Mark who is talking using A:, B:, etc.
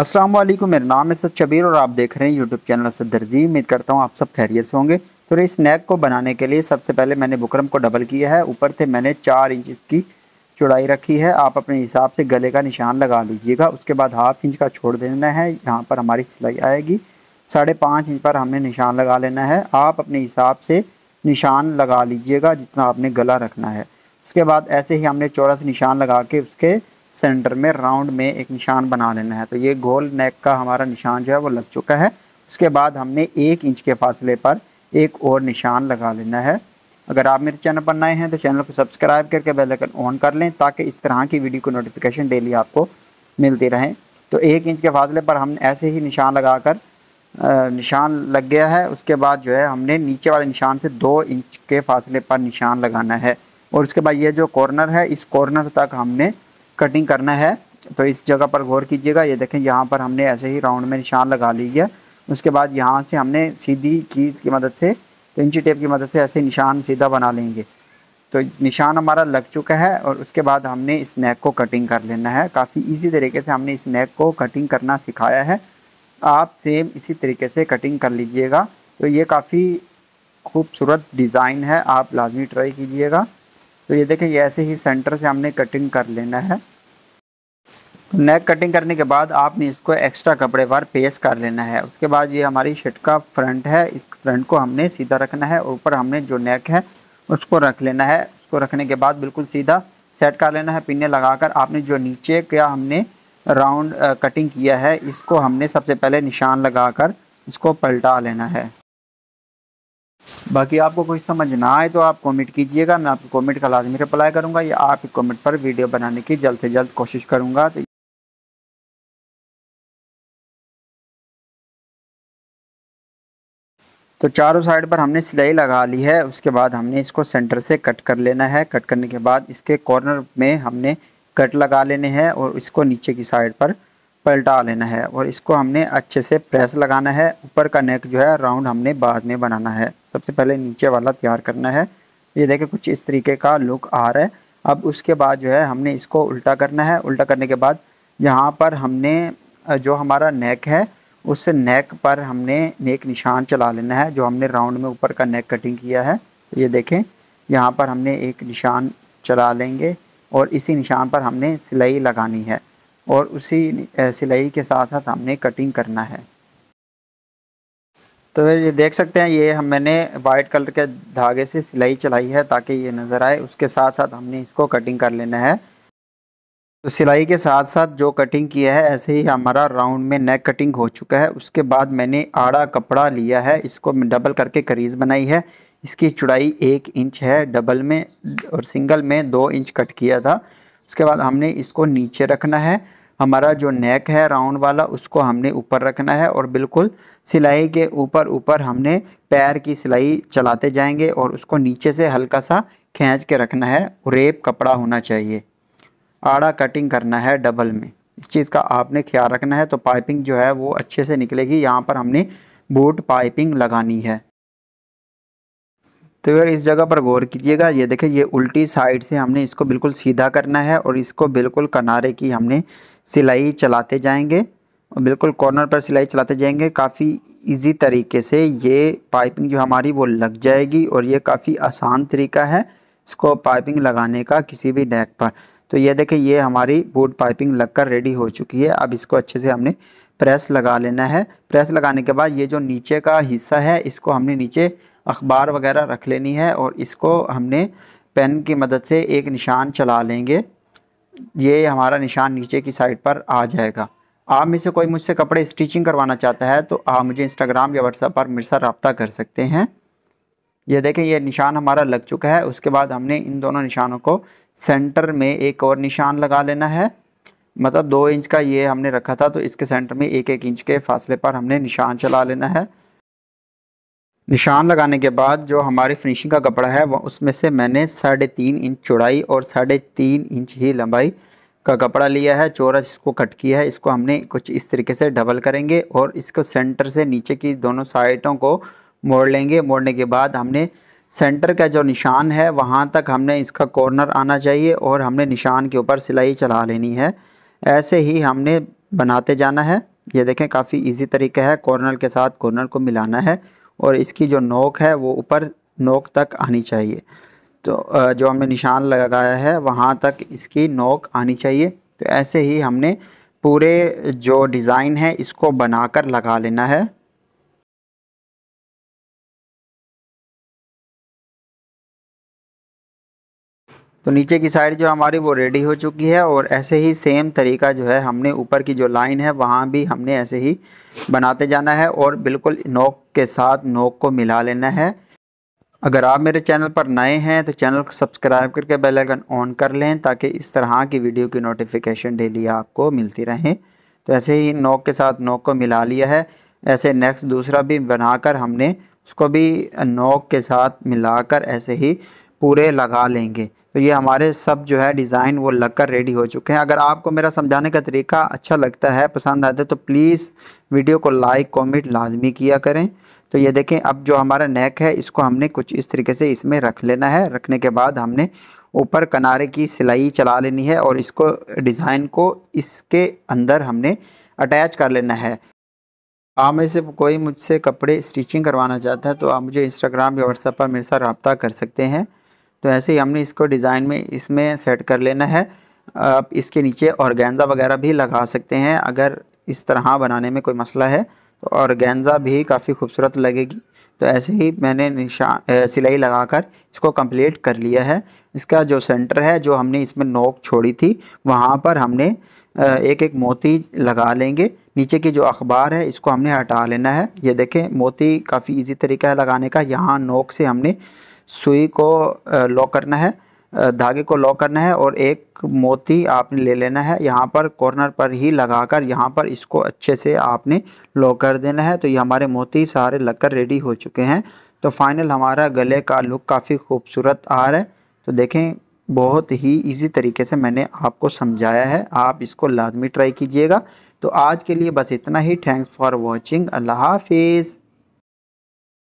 A: अस्सलाम वालेकुम मेरा नाम है सद शबीर और आप देख रहे हैं यूट्यूब चैनल सद दर्जी उम्मीद करता हूँ आप सब खैरियत से होंगे तो इस नेक को बनाने के लिए सबसे पहले मैंने बुकरम को डबल किया है ऊपर से मैंने चार इंच इसकी चौड़ाई रखी है आप अपने हिसाब से गले का निशान लगा लीजिएगा उसके बाद हाफ इंच का छोड़ देना है यहाँ पर हमारी सिलाई आएगी साढ़े पाँच इंच पर हमने निशान लगा लेना है आप अपने हिसाब से निशान लगा लीजिएगा जितना आपने गला रखना है उसके बाद ऐसे ही हमने चौड़ा से निशान लगा के उसके सेंटर में राउंड में एक निशान बना लेना है तो ये गोल नेक का हमारा निशान जो है वो लग चुका है उसके बाद हमने एक इंच के फासले पर एक और निशान लगा लेना है अगर आप मेरे चैनल पर नए हैं तो चैनल को सब्सक्राइब करके बेल आइकन ऑन कर लें ताकि इस तरह की वीडियो को नोटिफिकेशन डेली आपको मिलती रहे तो एक इंच के फासले पर हमने ऐसे ही निशान लगा कर निशान लग गया है उसके बाद जो है हमने नीचे वाले निशान से दो इंच के फासले पर निशान लगाना है और उसके बाद ये जो कॉर्नर है इस कॉर्नर तक हमने कटिंग करना है तो इस जगह पर गौर कीजिएगा ये देखें यहाँ पर हमने ऐसे ही राउंड में निशान लगा ली है उसके बाद यहाँ से हमने सीधी चीज़ की मदद से इंची टेप की मदद से ऐसे निशान सीधा बना लेंगे तो निशान हमारा लग चुका है और उसके बाद हमने इस नेक को कटिंग कर लेना है काफ़ी इजी तरीके से हमने इस नेक को कटिंग करना सिखाया है आप सेम इसी तरीके से कटिंग कर लीजिएगा तो ये काफ़ी खूबसूरत डिज़ाइन है आप लाजमी ट्राई कीजिएगा तो ये देखें ऐसे ही सेंटर से हमने कटिंग कर लेना है तो नेक कटिंग करने के बाद आपने इसको एक्स्ट्रा कपड़े पर पेस कर लेना है उसके बाद ये हमारी शर्ट का फ्रंट है इस फ्रंट को हमने सीधा रखना है ऊपर हमने जो नेक है उसको रख लेना है उसको रखने के बाद बिल्कुल सीधा सेट कर लेना है पिने लगाकर आपने जो नीचे क्या हमने राउंड कटिंग किया है इसको हमने सबसे पहले निशान कर इसको पलटा लेना है बाकी आपको कुछ समझ ना आए तो आप कमेंट कीजिएगा मैं आपके कमेंट का लाजमी रिप्लाई करूँगा या आपके कमेंट पर वीडियो बनाने की जल्द से जल्द कोशिश करूँगा तो तो चारों साइड पर हमने सिलाई लगा ली है उसके बाद हमने इसको सेंटर से कट कर लेना है कट करने के बाद इसके कॉर्नर में हमने कट लगा लेने हैं और इसको नीचे की साइड पर पलटा लेना है और इसको हमने अच्छे से प्रेस लगाना है ऊपर का नेक जो है राउंड हमने बाद में बनाना है सबसे पहले नीचे वाला तैयार करना है ये देखें कुछ इस तरीके का लुक आ रहा है अब उसके बाद जो है हमने इसको उल्टा करना है उल्टा करने के बाद यहाँ पर हमने जो हमारा नेक है उस नेक पर हमने नेक निशान चला लेना है जो हमने राउंड में ऊपर का नेक कटिंग किया है तो ये देखें यहाँ पर हमने एक निशान चला लेंगे और इसी निशान पर हमने सिलाई लगानी है और उसी सिलाई के साथ साथ हमने कटिंग करना है तो ये देख सकते हैं ये हम मैंने वाइट कलर के धागे से सिलाई चलाई है ताकि ये नज़र आए उसके साथ साथ हमने इसको कटिंग कर लेना है तो सिलाई के साथ साथ जो कटिंग किया है ऐसे ही हमारा राउंड में नेक कटिंग हो चुका है उसके बाद मैंने आड़ा कपड़ा लिया है इसको डबल करके करीज बनाई है इसकी चुड़ाई एक इंच है डबल में और सिंगल में दो इंच कट किया था उसके बाद हमने इसको नीचे रखना है हमारा जो नेक है राउंड वाला उसको हमने ऊपर रखना है और बिल्कुल सिलाई के ऊपर ऊपर हमने पैर की सिलाई चलाते जाएंगे और उसको नीचे से हल्का सा खींच के रखना है रेप कपड़ा होना चाहिए आड़ा कटिंग करना है डबल में इस चीज़ का आपने ख्याल रखना है तो पाइपिंग जो है वो अच्छे से निकलेगी यहाँ पर हमने बूट पाइपिंग लगानी है तो यार इस जगह पर गौर कीजिएगा ये देखिए ये उल्टी साइड से हमने इसको बिल्कुल सीधा करना है और इसको बिल्कुल किनारे की हमने सिलाई चलाते जाएंगे और बिल्कुल कॉर्नर पर सिलाई चलाते जाएंगे काफ़ी इजी तरीके से ये पाइपिंग जो हमारी वो लग जाएगी और ये काफ़ी आसान तरीका है इसको पाइपिंग लगाने का किसी भी नेक पर तो ये देखें ये हमारी बूट पाइपिंग लगकर रेडी हो चुकी है अब इसको अच्छे से हमने प्रेस लगा लेना है प्रेस लगाने के बाद ये जो नीचे का हिस्सा है इसको हमने नीचे अखबार वगैरह रख लेनी है और इसको हमने पेन की मदद से एक निशान चला लेंगे ये हमारा निशान नीचे की साइड पर आ जाएगा आप में से कोई मुझसे कपड़े स्टिचिंग करवाना चाहता है तो आप मुझे इंस्टाग्राम या व्हाट्सएप पर मेरे साथ रबता कर सकते हैं ये देखें ये निशान हमारा लग चुका है उसके बाद हमने इन दोनों निशानों को सेंटर में एक और निशान लगा लेना है मतलब दो इंच का ये हमने रखा था तो इसके सेंटर में एक एक इंच के फासले पर हमने निशान चला लेना है निशान लगाने के बाद जो हमारी फिनिशिंग का कपड़ा है वह उसमें से मैंने साढ़े तीन इंच चौड़ाई और साढ़े तीन इंच ही लंबाई का कपड़ा लिया है चौरस इसको कट किया है इसको हमने कुछ इस तरीके से डबल करेंगे और इसको सेंटर से नीचे की दोनों साइडों को मोड़ लेंगे मोड़ने के बाद हमने सेंटर का जो निशान है वहाँ तक हमने इसका कॉर्नर आना चाहिए और हमने निशान के ऊपर सिलाई चला लेनी है ऐसे ही हमने बनाते जाना है ये देखें काफ़ी इजी तरीका है कॉर्नर के साथ कॉर्नर को मिलाना है और इसकी जो नोक है वो ऊपर नोक तक आनी चाहिए तो जो हमने निशान लगाया है वहाँ तक इसकी नोक आनी चाहिए तो ऐसे ही हमने पूरे जो डिज़ाइन है इसको बनाकर लगा लेना है तो नीचे की साइड जो हमारी वो रेडी हो चुकी है और ऐसे ही सेम तरीका जो है हमने ऊपर की जो लाइन है वहाँ भी हमने ऐसे ही बनाते जाना है और बिल्कुल नोक के साथ नोक को मिला लेना है अगर आप मेरे चैनल पर नए हैं तो चैनल को सब्सक्राइब करके बेल आइकन ऑन कर लें ताकि इस तरह की वीडियो की नोटिफिकेशन डेली आपको मिलती रहें तो ऐसे ही नोक के साथ नोक को मिला लिया है ऐसे नेक्स्ट दूसरा भी बनाकर हमने उसको भी नोक के साथ मिलाकर ऐसे ही पूरे लगा लेंगे तो ये हमारे सब जो है डिज़ाइन वो लग कर रेडी हो चुके हैं अगर आपको मेरा समझाने का तरीका अच्छा लगता है पसंद आता है तो प्लीज़ वीडियो को लाइक कमेंट लाजमी किया करें तो ये देखें अब जो हमारा नेक है इसको हमने कुछ इस तरीके से इसमें रख लेना है रखने के बाद हमने ऊपर किनारे की सिलाई चला लेनी है और इसको डिज़ाइन को इसके अंदर हमने अटैच कर लेना है आप में से कोई मुझसे कपड़े स्टिचिंग करवाना चाहता है तो आप मुझे इंस्टाग्राम या व्हाट्सएप पर मेरे साथ रबता कर सकते हैं तो ऐसे ही हमने इसको डिज़ाइन में इसमें सेट कर लेना है आप इसके नीचे औरगेंजा वगैरह भी लगा सकते हैं अगर इस तरह बनाने में कोई मसला है तो औरगेंजा भी काफ़ी खूबसूरत लगेगी तो ऐसे ही मैंने निशान सिलाई लगाकर इसको कंप्लीट कर लिया है इसका जो सेंटर है जो हमने इसमें नोक छोड़ी थी वहाँ पर हमने एक एक मोती लगा लेंगे नीचे की जो अखबार है इसको हमने हटा लेना है ये देखें मोती काफ़ी इजी तरीका है लगाने का यहाँ नोक से हमने सुई को लॉक करना है धागे को लॉक करना है और एक मोती आपने ले लेना है यहाँ पर कॉर्नर पर ही लगाकर यहाँ पर इसको अच्छे से आपने लॉक कर देना है तो ये हमारे मोती सारे लगकर रेडी हो चुके हैं तो फाइनल हमारा गले का लुक काफ़ी खूबसूरत आ रहा है तो देखें बहुत ही इजी तरीके से मैंने आपको समझाया है आप इसको लाजमी ट्राई कीजिएगा तो आज के लिए बस इतना ही थैंक्स फॉर वॉचिंग अल्लाह हाफिज़